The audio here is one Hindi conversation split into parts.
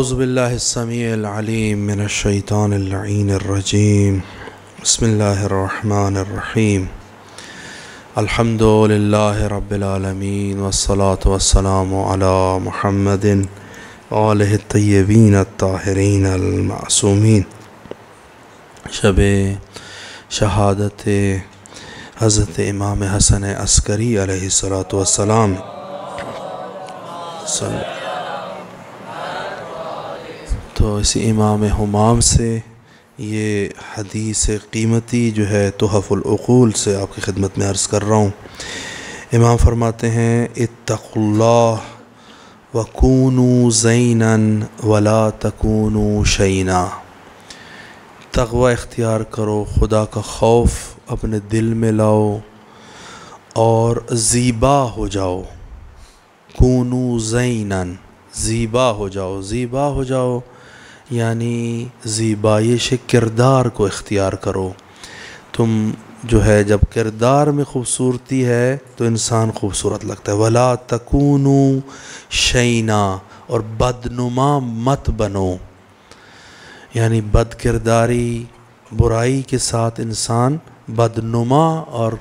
अज़बिल्लाशैतानरजीम बसमीम अलहमदिल्ला रबीन वसलात वसलाम महमदिन तयबीन ताहरीन अलमासूमिन शब शहादत हज़रत इमाम हसन अस्करी सलात वसलाम तो इसी इमाम हमाम से ये हदीस कीमती जो है तोहफ़ुलूल से आपकी खिदमत में अर्ज़ कर रहा हूँ इमाम फरमाते हैं इतुल्ला वकून ज़ैन वला तकून शैना तगवा इख्तियार करो खुदा का खौफ अपने दिल में लाओ और ज़ीबा हो जाओ कूनू ज़ैन ज़ीबा हो जाओ ज़ीबा हो जाओ यानी ज़ीबाइश किरदार को इख्तियार करो तुम जो है जब किरदार में खूबसूरती है तो इंसान खूबसूरत लगता है वला तकूनू शैना और बदनुमा मत बनो यानी बद किरदारी बुराई के साथ इंसान बदनुमा और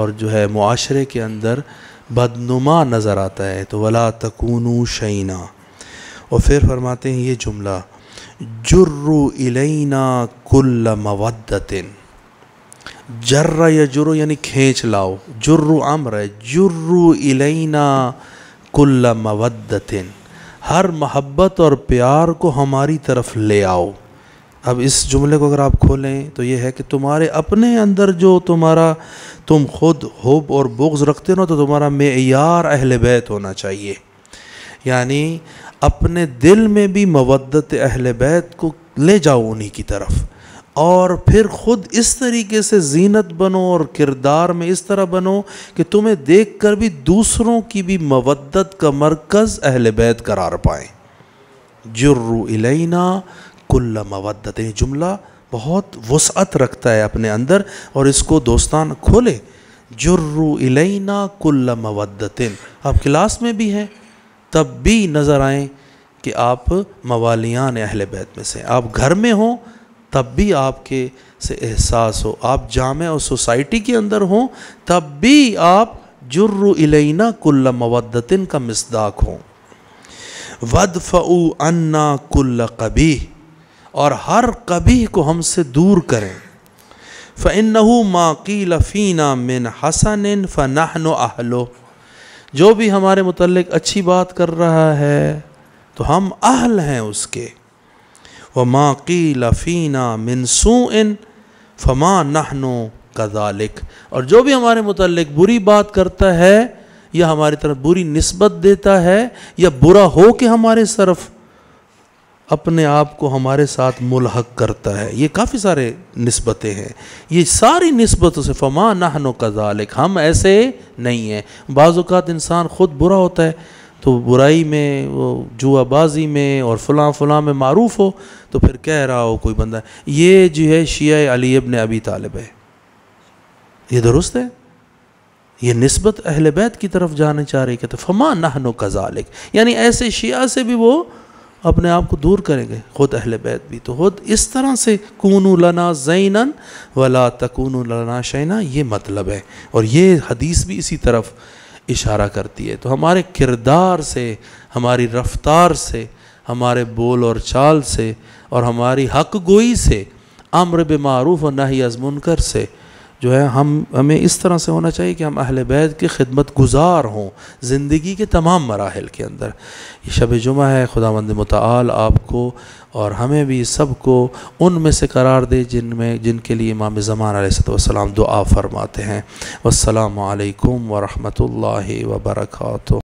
और जो है माशरे के अंदर बदनुमा नज़र आता है तो वला तकूनू शैना और फिर फरमाते हैं ये जुमला जुर्रु इलेना कुल्ल मवद्दतिन जर्र या जुर्र यानी खींच लाओ जुर्रु अम्र है जुर्रु इलेना कुल्ल मवद्दतिन हर मोहब्बत और प्यार को हमारी तरफ ले आओ अब इस जुमले को अगर आप खोलें तो ये है कि तुम्हारे अपने अंदर जो तुम्हारा तुम खुद होब और बुग्ज़ रखते हो तो तुम्हारा मैार अहल बैत होना चाहिए यानी अपने दिल में भी मवदत अहल बैत को ले जाओ उन्हीं की तरफ और फिर ख़ुद इस तरीके से जीनत बनो और किरदार में इस तरह बनो कि तुम्हें देख कर भी दूसरों की भी मवदत का मरकज़ अहल बैत करार पाए जुर्रू कुल्ल मवदत जुमला बहुत वसअत रखता है अपने अंदर और इसको दोस्तान खोले जुर्रू कुल्ल कुल्ला आप अब क्लास में भी हैं तब भी नज़र आएँ कि आप मवालियान अहल बैत में से आप घर में हों तब भी आपके से एहसास हो आप जाम और सोसाइटी के अंदर हों तब भी आप इलेना कुल्ल मवदतिन का मसदाक हों वदफ़ू अन्ना कुल्ल कभी और हर कभी को हमसे दूर करें फ़नहू माक़ी लफ़ीना मिन हसन फ़नहन अहलो जो भी हमारे मुतलक अच्छी बात कर रहा है तो हम अहल हैं उसके व माकी लफ़ीना मिनसू इन फमा नहनो कदालिक और जो भी हमारे मुतलक बुरी बात करता है या हमारी तरफ बुरी नस्बत देता है या बुरा हो के हमारे तरफ अपने आप को हमारे साथ मुलहक करता है ये काफ़ी सारे नस्बतें हैं ये सारी नस्बतों से फमा का कजालिक हम ऐसे नहीं हैं बाज़ात इंसान ख़ुद बुरा होता है तो बुराई में वो जुआबाजी में और फलां फलां में मरूफ हो तो फिर कह रहा हो कोई बंदा ये जो है शिया अली इबन अबी तालिब है ये दुरुस्त है ये नस्बत अहल बैत की तरफ जाने चाह रही कहते फमा नहनो कजालिक यानी ऐसे शिया से भी वो अपने आप को दूर करेंगे खुद अहल बैत भी तो खुद इस तरह से कून लना जैनन वला तकून लना शैना ये मतलब है और ये हदीस भी इसी तरफ इशारा करती है तो हमारे किरदार से हमारी रफ्तार से हमारे बोल और चाल से और हमारी हक गोई से अम्र बेमारूफ और नाही अजमुनकर से जो है हम हमें इस तरह से होना चाहिए कि हम अहल बैत की खिदमत गुजार हों ज़िंदगी के तमाम मराहल के अंदर ये शब जुमा है खुदा मंद मताल आपको और हमें भी सबको उनमें से करार दे में जिनके लिए इमाम ज़मान सलाम दुआ फरमाते हैं वालकम वरहमल वर्का